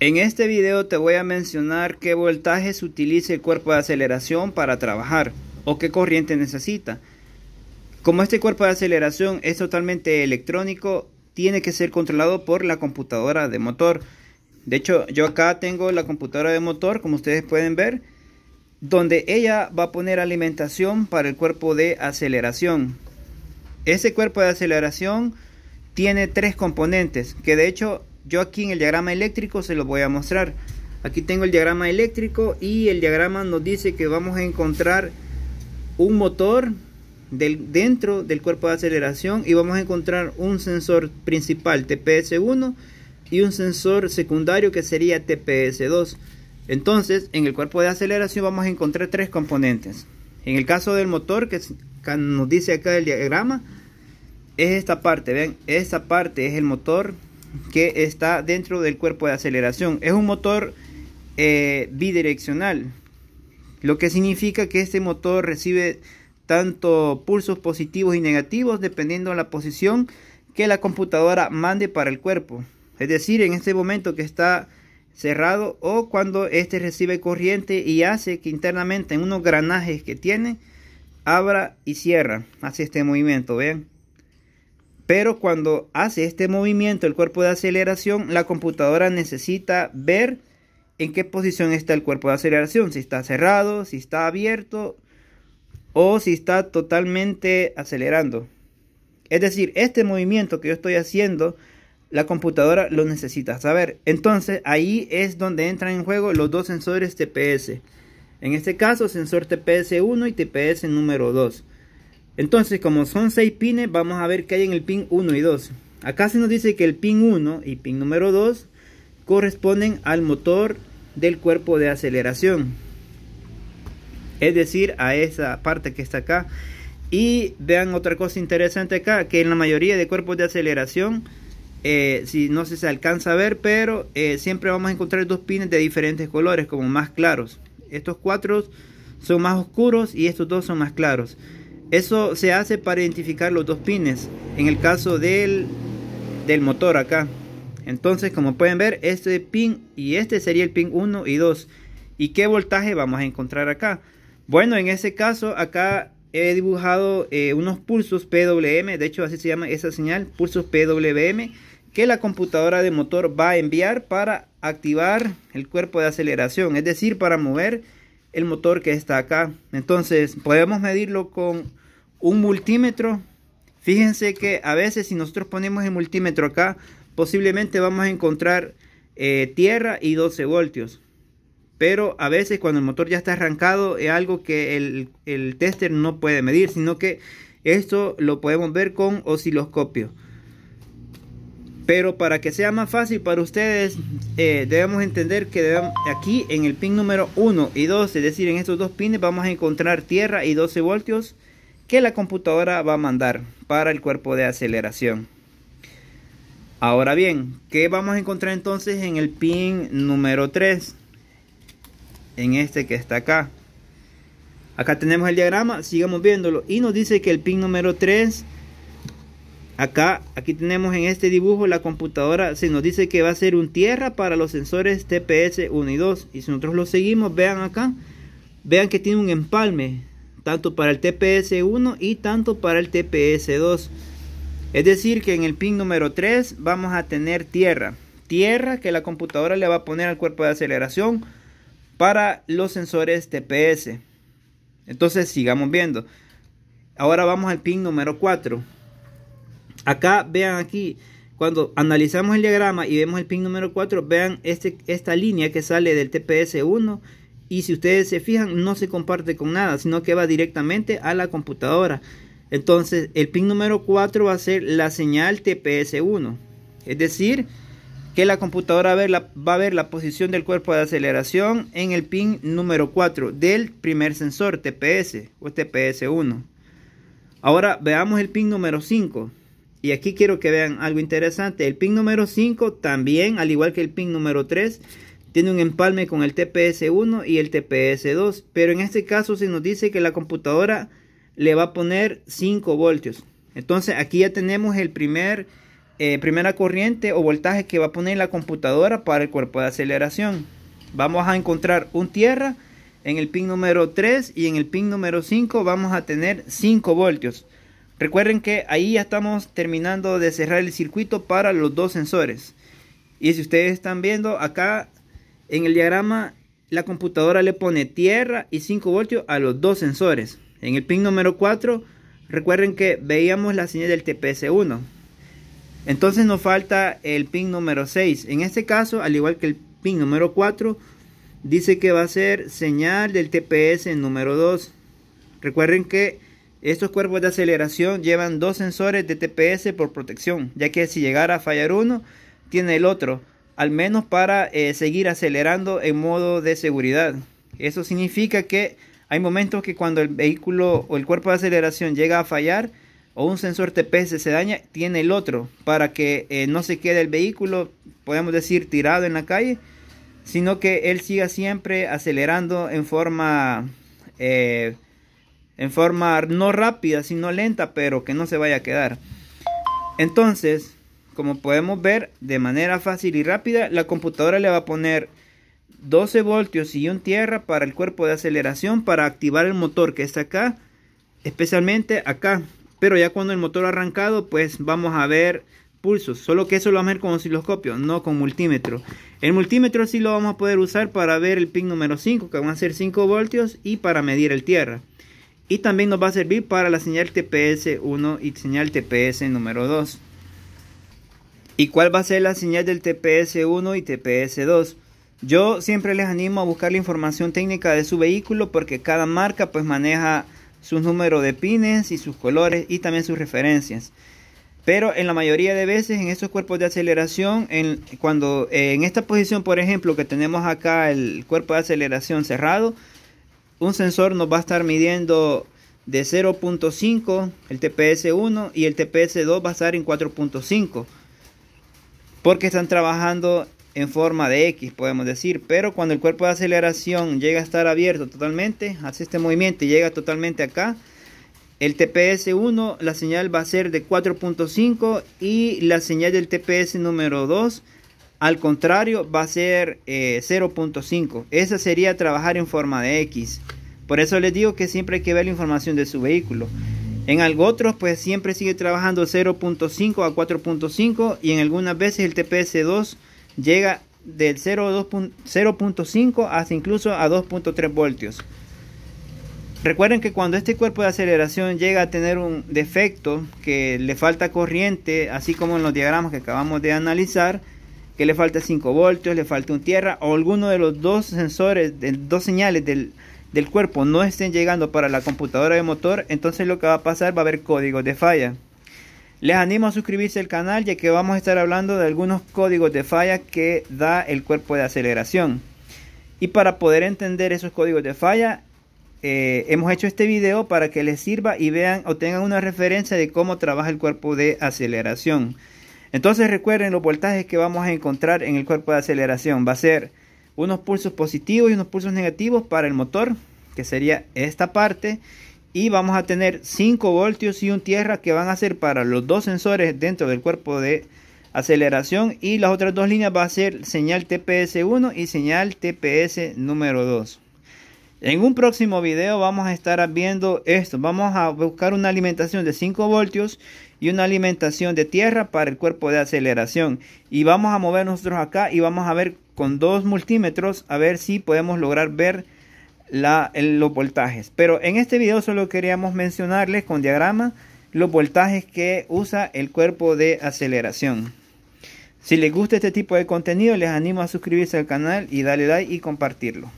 En este video te voy a mencionar qué voltajes utiliza el cuerpo de aceleración para trabajar o qué corriente necesita. Como este cuerpo de aceleración es totalmente electrónico, tiene que ser controlado por la computadora de motor. De hecho, yo acá tengo la computadora de motor, como ustedes pueden ver, donde ella va a poner alimentación para el cuerpo de aceleración. Ese cuerpo de aceleración tiene tres componentes, que de hecho yo aquí en el diagrama eléctrico se lo voy a mostrar. Aquí tengo el diagrama eléctrico y el diagrama nos dice que vamos a encontrar un motor del, dentro del cuerpo de aceleración y vamos a encontrar un sensor principal TPS1 y un sensor secundario que sería TPS2. Entonces, en el cuerpo de aceleración vamos a encontrar tres componentes. En el caso del motor, que nos dice acá el diagrama, es esta parte, ven esta parte es el motor, que está dentro del cuerpo de aceleración. Es un motor eh, bidireccional, lo que significa que este motor recibe tanto pulsos positivos y negativos dependiendo de la posición que la computadora mande para el cuerpo. Es decir, en este momento que está cerrado o cuando este recibe corriente y hace que internamente en unos granajes que tiene abra y cierra. Hace este movimiento, vean. Pero cuando hace este movimiento el cuerpo de aceleración, la computadora necesita ver en qué posición está el cuerpo de aceleración, si está cerrado, si está abierto o si está totalmente acelerando. Es decir, este movimiento que yo estoy haciendo, la computadora lo necesita saber. Entonces ahí es donde entran en juego los dos sensores TPS. En este caso, sensor TPS 1 y TPS número 2. Entonces, como son 6 pines, vamos a ver qué hay en el pin 1 y 2. Acá se nos dice que el pin 1 y pin número 2 corresponden al motor del cuerpo de aceleración. Es decir, a esa parte que está acá. Y vean otra cosa interesante acá, que en la mayoría de cuerpos de aceleración, eh, si no se alcanza a ver, pero eh, siempre vamos a encontrar dos pines de diferentes colores, como más claros. Estos cuatro son más oscuros y estos dos son más claros. Eso se hace para identificar los dos pines. En el caso del, motor acá. Entonces como pueden ver este pin y este sería el pin 1 y 2. ¿Y qué voltaje vamos a encontrar acá? Bueno en ese caso acá he dibujado eh, unos pulsos PWM. De hecho así se llama esa señal. Pulsos PWM que la computadora de motor va a enviar para activar el cuerpo de aceleración, es decir, para mover el motor que está acá. Entonces podemos medirlo con un multímetro. Fíjense que a veces si nosotros ponemos el multímetro acá, posiblemente vamos a encontrar eh, tierra y 12 voltios. Pero a veces cuando el motor ya está arrancado es algo que el, tester no puede medir, sino que esto lo podemos ver con osciloscopio. Pero para que sea más fácil para ustedes, eh, debemos entender que aquí en el pin número 1 y 12 es decir, en estos dos pines vamos a encontrar tierra y 12 voltios que la computadora va a mandar para el cuerpo de aceleración. Ahora bien, ¿qué vamos a encontrar entonces en el pin número 3? En este que está acá. Acá tenemos el diagrama, sigamos viéndolo. Y nos dice que el pin número 3, acá, aquí tenemos en este dibujo la computadora, se nos dice que va a ser un tierra para los sensores TPS 1 y 2. Y si nosotros lo seguimos, vean acá, vean que tiene un empalme tanto para el TPS1 y tanto para el TPS2. Es decir, que en el pin número 3 vamos a tener tierra. Tierra que la computadora le va a poner al cuerpo de aceleración para los sensores TPS. Entonces sigamos viendo. Ahora vamos al pin número 4. Acá vean aquí, cuando analizamos el diagrama y vemos el pin número 4, vean este, esta línea que sale del TPS1 y si ustedes se fijan no se comparte con nada sino que va directamente a la computadora entonces el pin número 4 va a ser la señal TPS1 es decir que la computadora va a, ver la, posición del cuerpo de aceleración en el pin número 4 del primer sensor TPS o TPS1 ahora veamos el pin número 5 y aquí quiero que vean algo interesante el pin número 5 también al igual que el pin número 3 tiene un empalme con el TPS1 y el TPS2, pero en este caso se nos dice que la computadora le va a poner 5 voltios. Entonces aquí ya tenemos el primer, eh, primera corriente o voltaje que va a poner la computadora para el cuerpo de aceleración. Vamos a encontrar un tierra en el pin número 3 y en el pin número 5 vamos a tener 5 voltios. Recuerden que ahí ya estamos terminando de cerrar el circuito para los dos sensores. Y si ustedes están viendo, acá en el diagrama la computadora le pone tierra y 5 voltios a los dos sensores. En el pin número 4 recuerden que veíamos la señal del TPS1. Entonces nos falta el pin número 6. En este caso, al igual que el pin número 4, dice que va a ser señal del TPS número 2. Recuerden que estos cuerpos de aceleración llevan dos sensores de TPS por protección, ya que si llegara a fallar uno, tiene el otro al menos para eh, seguir acelerando en modo de seguridad. Eso significa que hay momentos que cuando el vehículo o el cuerpo de aceleración llega a fallar o un sensor TPS se daña, tiene el otro para que eh, no se quede el vehículo, podemos decir, tirado en la calle, sino que él siga siempre acelerando en forma, eh, en forma no rápida, sino lenta, pero que no se vaya a quedar. Entonces, como podemos ver, de manera fácil y rápida, la computadora le va a poner 12 voltios y un tierra para el cuerpo de aceleración para activar el motor que está acá, especialmente acá. Pero ya cuando el motor ha arrancado, pues vamos a ver pulsos. Solo que eso lo vamos a ver con osciloscopio, no con multímetro. El multímetro sí lo vamos a poder usar para ver el pin número 5, que van a ser 5 voltios, y para medir el tierra. Y también nos va a servir para la señal TPS 1 y señal TPS número 2. ¿Y cuál va a ser la señal del TPS1 y TPS2? Yo siempre les animo a buscar la información técnica de su vehículo porque cada marca pues maneja su número de pines y sus colores y también sus referencias. Pero en la mayoría de veces en estos cuerpos de aceleración, cuando en esta posición, por ejemplo, que tenemos acá el cuerpo de aceleración cerrado, un sensor nos va a estar midiendo de 0.5 el TPS1 y el TPS2 va a estar en 4.5 porque están trabajando en forma de X, podemos decir. Pero cuando el cuerpo de aceleración llega a estar abierto totalmente, hace este movimiento y llega totalmente acá, el TPS1 la señal va a ser de 4.5 y la señal del TPS número 2 al contrario va a ser 0.5. Eh, Esa sería trabajar en forma de X. Por eso les digo que siempre hay que ver la información de su vehículo. En algo otros, pues siempre sigue trabajando 0.5 a 4.5 y en algunas veces el TPS2 llega del 0.5 hasta incluso a 2.3 voltios. Recuerden que cuando este cuerpo de aceleración llega a tener un defecto, que le falta corriente, así como en los diagramas que acabamos de analizar, que le falta 5 voltios, le falta un tierra o alguno de los dos sensores, de dos señales del del cuerpo no estén llegando para la computadora de motor, entonces lo que va a pasar va a haber códigos de falla. Les animo a suscribirse al canal ya que vamos a estar hablando de algunos códigos de falla que da el cuerpo de aceleración. Y para poder entender esos códigos de falla, eh, hemos hecho este video para que les sirva y vean o tengan una referencia de cómo trabaja el cuerpo de aceleración. Entonces recuerden los voltajes que vamos a encontrar en el cuerpo de aceleración. Va a ser unos pulsos positivos y unos pulsos negativos para el motor, que sería esta parte. Y vamos a tener 5 voltios y un tierra que van a ser para los dos sensores dentro del cuerpo de aceleración. Y las otras dos líneas va a ser señal TPS 1 y señal TPS número 2. En un próximo video vamos a estar viendo esto. Vamos a buscar una alimentación de 5 voltios y una alimentación de tierra para el cuerpo de aceleración. Y vamos a mover nosotros acá y vamos a ver con dos multímetros a ver si podemos lograr ver los voltajes. Pero en este video solo queríamos mencionarles con diagrama los voltajes que usa el cuerpo de aceleración. Si les gusta este tipo de contenido, les animo a suscribirse al canal y darle like y compartirlo.